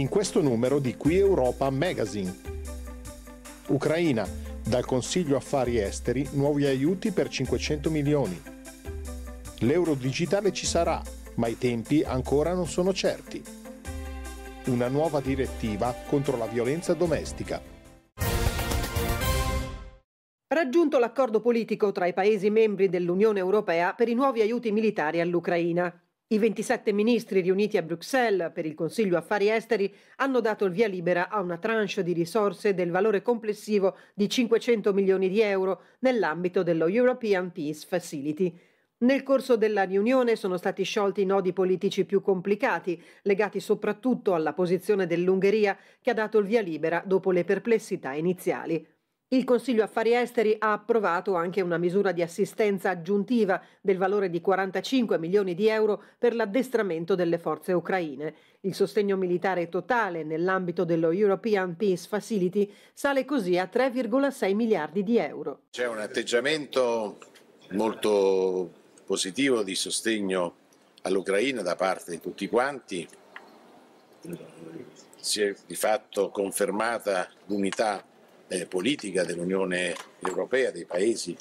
in questo numero di Qui Europa Magazine. Ucraina, dal Consiglio Affari Esteri, nuovi aiuti per 500 milioni. L'euro digitale ci sarà, ma i tempi ancora non sono certi. Una nuova direttiva contro la violenza domestica. Raggiunto l'accordo politico tra i Paesi membri dell'Unione Europea per i nuovi aiuti militari all'Ucraina. I 27 ministri riuniti a Bruxelles per il Consiglio Affari Esteri hanno dato il via libera a una tranche di risorse del valore complessivo di 500 milioni di euro nell'ambito dello European Peace Facility. Nel corso della riunione sono stati sciolti i nodi politici più complicati, legati soprattutto alla posizione dell'Ungheria che ha dato il via libera dopo le perplessità iniziali. Il Consiglio Affari Esteri ha approvato anche una misura di assistenza aggiuntiva del valore di 45 milioni di euro per l'addestramento delle forze ucraine. Il sostegno militare totale nell'ambito dello European Peace Facility sale così a 3,6 miliardi di euro. C'è un atteggiamento molto positivo di sostegno all'Ucraina da parte di tutti quanti. Si è di fatto confermata l'unità eh, politica dell'Unione Europea, dei paesi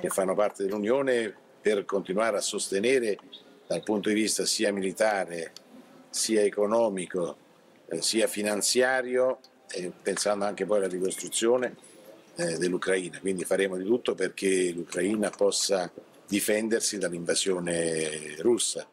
che fanno parte dell'Unione, per continuare a sostenere dal punto di vista sia militare, sia economico, eh, sia finanziario, eh, pensando anche poi alla ricostruzione eh, dell'Ucraina. Quindi faremo di tutto perché l'Ucraina possa difendersi dall'invasione russa.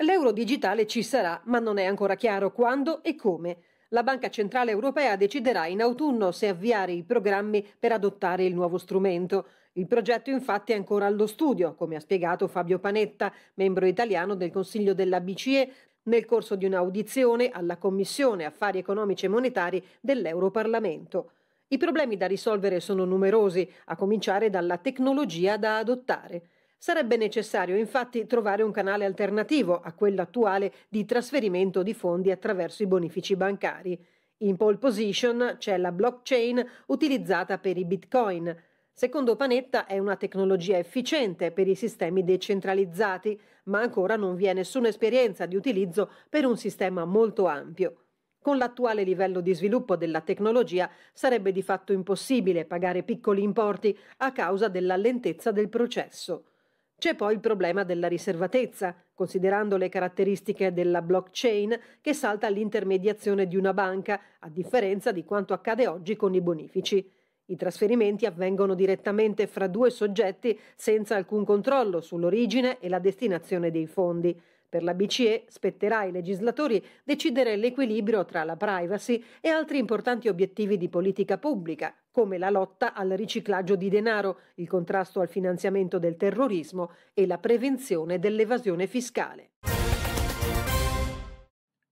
L'euro digitale ci sarà, ma non è ancora chiaro quando e come. La Banca Centrale Europea deciderà in autunno se avviare i programmi per adottare il nuovo strumento. Il progetto infatti è ancora allo studio, come ha spiegato Fabio Panetta, membro italiano del Consiglio della BCE, nel corso di un'audizione alla Commissione Affari Economici e Monetari dell'Europarlamento. I problemi da risolvere sono numerosi, a cominciare dalla tecnologia da adottare. Sarebbe necessario infatti trovare un canale alternativo a quello attuale di trasferimento di fondi attraverso i bonifici bancari. In pole position c'è la blockchain utilizzata per i bitcoin. Secondo Panetta è una tecnologia efficiente per i sistemi decentralizzati, ma ancora non vi è nessuna esperienza di utilizzo per un sistema molto ampio. Con l'attuale livello di sviluppo della tecnologia sarebbe di fatto impossibile pagare piccoli importi a causa della lentezza del processo. C'è poi il problema della riservatezza, considerando le caratteristiche della blockchain che salta all'intermediazione di una banca, a differenza di quanto accade oggi con i bonifici. I trasferimenti avvengono direttamente fra due soggetti senza alcun controllo sull'origine e la destinazione dei fondi. Per la BCE spetterà ai legislatori decidere l'equilibrio tra la privacy e altri importanti obiettivi di politica pubblica, come la lotta al riciclaggio di denaro, il contrasto al finanziamento del terrorismo e la prevenzione dell'evasione fiscale.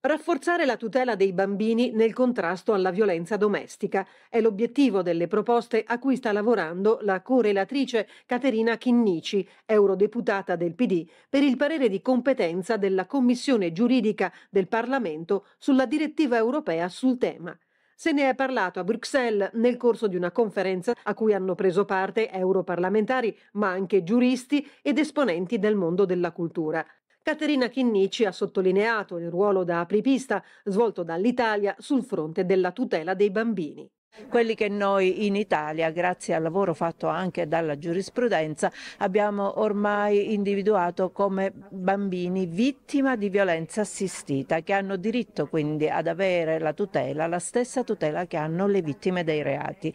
Rafforzare la tutela dei bambini nel contrasto alla violenza domestica è l'obiettivo delle proposte a cui sta lavorando la correlatrice Caterina Chinnici, eurodeputata del PD, per il parere di competenza della Commissione giuridica del Parlamento sulla direttiva europea sul tema. Se ne è parlato a Bruxelles nel corso di una conferenza a cui hanno preso parte europarlamentari, ma anche giuristi ed esponenti del mondo della cultura. Caterina Chinnici ha sottolineato il ruolo da apripista svolto dall'Italia sul fronte della tutela dei bambini quelli che noi in Italia, grazie al lavoro fatto anche dalla giurisprudenza, abbiamo ormai individuato come bambini vittima di violenza assistita, che hanno diritto quindi ad avere la tutela, la stessa tutela che hanno le vittime dei reati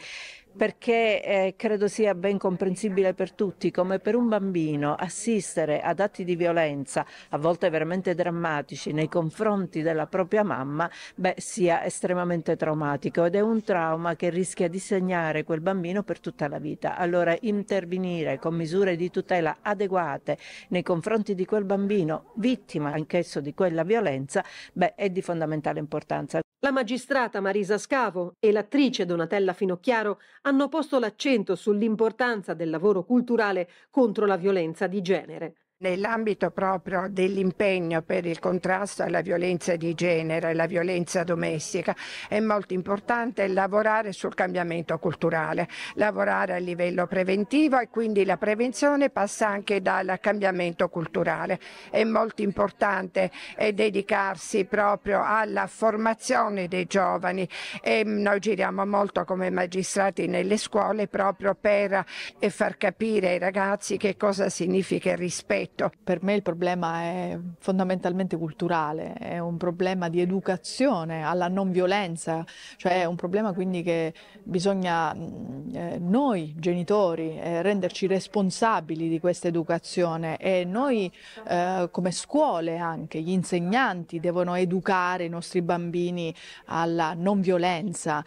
perché eh, credo sia ben comprensibile per tutti come per un bambino assistere ad atti di violenza, a volte veramente drammatici, nei confronti della propria mamma, beh, sia estremamente traumatico ed è un trauma che rischia di segnare quel bambino per tutta la vita. Allora intervenire con misure di tutela adeguate nei confronti di quel bambino, vittima anch'esso di quella violenza, beh, è di fondamentale importanza. La magistrata Marisa Scavo e l'attrice Donatella Finocchiaro hanno posto l'accento sull'importanza del lavoro culturale contro la violenza di genere. Nell'ambito proprio dell'impegno per il contrasto alla violenza di genere e alla violenza domestica è molto importante lavorare sul cambiamento culturale, lavorare a livello preventivo e quindi la prevenzione passa anche dal cambiamento culturale. È molto importante eh, dedicarsi proprio alla formazione dei giovani e mm, noi giriamo molto come magistrati nelle scuole proprio per eh, far capire ai ragazzi che cosa significa il rispetto rispetto. Per me il problema è fondamentalmente culturale, è un problema di educazione alla non violenza, cioè è un problema quindi che bisogna mm, eh, noi genitori eh, renderci responsabili di questa educazione e noi eh, come scuole anche, gli insegnanti devono educare i nostri bambini alla non violenza.